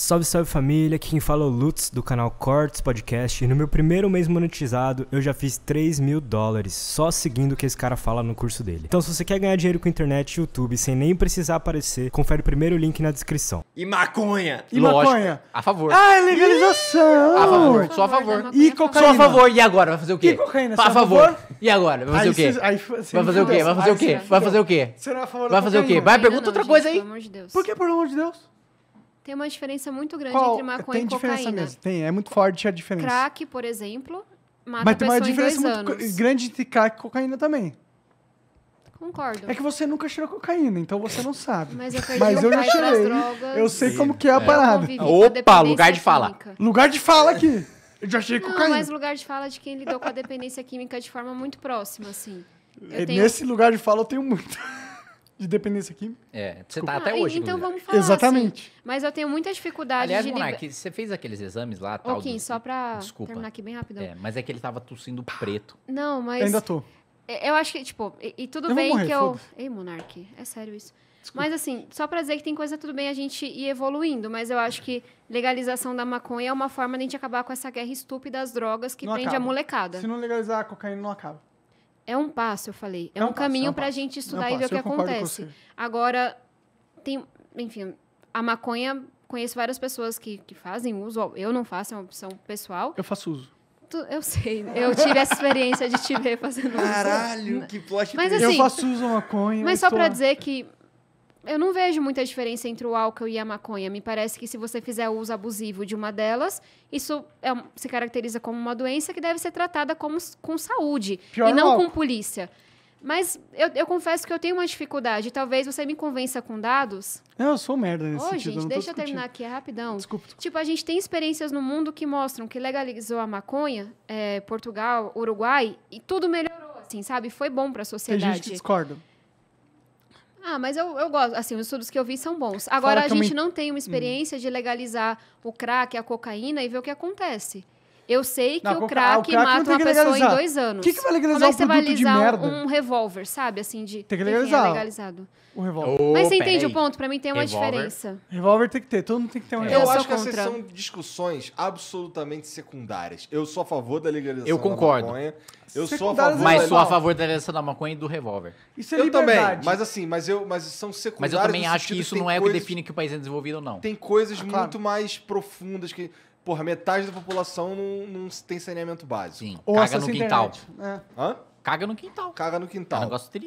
Salve, salve família, aqui quem fala é o Lutz do canal Cortes Podcast e no meu primeiro mês monetizado eu já fiz 3 mil dólares só seguindo o que esse cara fala no curso dele. Então se você quer ganhar dinheiro com internet e YouTube sem nem precisar aparecer, confere o primeiro link na descrição. E maconha! E Lógico, maconha! A favor. Ah, é legalização! A favor, só a favor. E cocaína. Só a favor, e agora? Vai fazer o quê? E cocaína, a é favor. E agora? Vai fazer o quê? Vai fazer o quê? É Vai fazer o quê? Vai fazer o quê? Vai fazer o quê? Vai, pergunta outra coisa aí. Por que, pelo amor de Deus? Tem uma diferença muito grande Qual? entre maconha tem e cocaína. Tem diferença mesmo, tem. É muito forte a diferença. Crack, por exemplo, mata Mas tem uma diferença muito grande entre crack e cocaína também. Concordo. É que você nunca cheirou cocaína, então você não sabe. Mas eu, perdi Mas eu já cheirei. eu sei como que é, a é. parada. Opa, lugar de fala. Química. Lugar de fala aqui. Eu já cheirei não, cocaína. Mas lugar de fala de quem lidou com a dependência química de forma muito próxima, assim. É, tenho... Nesse lugar de fala eu tenho muito de dependência aqui. É, você tá até ah, hoje. Então vamos falar. Exatamente. Assim, mas eu tenho muita dificuldade Aliás, de. Monark, você fez aqueles exames lá, tal. Ok, do... só pra Desculpa. terminar aqui bem rápido. É, mas é que ele tava tossindo preto. Não, mas. Eu ainda tô. Eu acho que, tipo, e, e tudo eu bem morrer, que eu. Ei, Monark, é sério isso. Desculpa. Mas assim, só pra dizer que tem coisa tudo bem a gente ir evoluindo, mas eu acho que legalização da maconha é uma forma de a gente acabar com essa guerra estúpida das drogas que não prende acaba. a molecada. Se não legalizar a cocaína, não acaba. É um passo, eu falei. É, é um, um passo, é caminho é um para a gente estudar é um e ver o que acontece. Agora, tem, enfim, a maconha, conheço várias pessoas que, que fazem uso, eu não faço, é uma opção pessoal. Eu faço uso. Tu, eu sei, eu tive essa experiência de te ver fazendo Caralho, uso. Caralho, que plot mas, assim, Eu faço uso maconha. Mas só estou... para dizer que eu não vejo muita diferença entre o álcool e a maconha. Me parece que se você fizer o uso abusivo de uma delas, isso é, se caracteriza como uma doença que deve ser tratada como, com saúde Pior e é não com polícia. Mas eu, eu, confesso que eu tenho uma dificuldade. Talvez você me convença com dados. É, eu sou merda nesse oh, sentido. Gente, eu deixa eu terminar aqui é rapidão. Desculpa, desculpa, Tipo, a gente tem experiências no mundo que mostram que legalizou a maconha, é, Portugal, Uruguai, e tudo melhorou, assim, sabe? Foi bom para a sociedade. Tem gente que discorda. Ah, mas eu, eu gosto. Assim, os estudos que eu vi são bons. Agora, a é gente não tem uma hum. experiência hum. de legalizar o crack, a cocaína e ver o que acontece. Eu sei que não, o crack, mata uma pessoa em dois anos. O que, que vai legalizar Como é que você vai legalizar um, um revólver, sabe? Assim, de. Tem que é legalizar. É legalizado. O revólver. Oh, Mas você entende aí. o ponto? Pra mim tem uma revolver. diferença. Revólver tem que ter, todo mundo tem que ter um é. revólver. Eu, acho que contra. essas são discussões absolutamente secundárias. Eu sou a favor da legalização eu concordo. da maconha. Eu sou a favor. É mas sou a favor da legalização da maconha e do revólver. Isso é eu liberdade. também. Mas assim, mas, eu, mas são secundárias. Mas eu também acho que isso não é o que define que o país é desenvolvido ou não. Tem coisas ah, muito mais profundas que porra, metade da população não, não tem saneamento básico. Sim. Ou Caga no quintal. É. Hã? Caga no quintal. Caga no É um quintal. negócio triste.